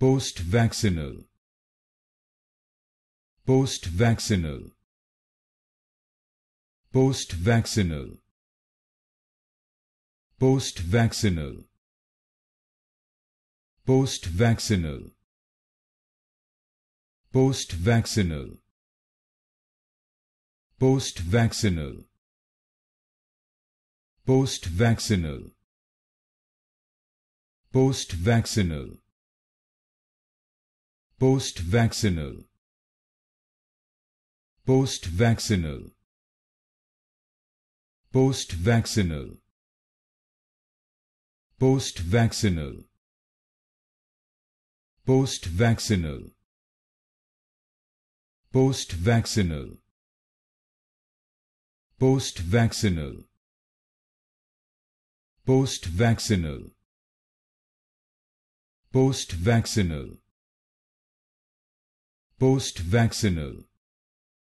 Post-vaccinal Post-vaccinal Post-vaccinal Post-vaccinal Post-vaccinal Post-vaccinal Post-vaccinal Post-vaccinal Post-vaccinal post-vaccinal post-vaccinal post-vaccinal post-vaccinal post-vaccinal post-vaccinal post-vaccinal post-vaccinal post-vaccinal post-vaccinal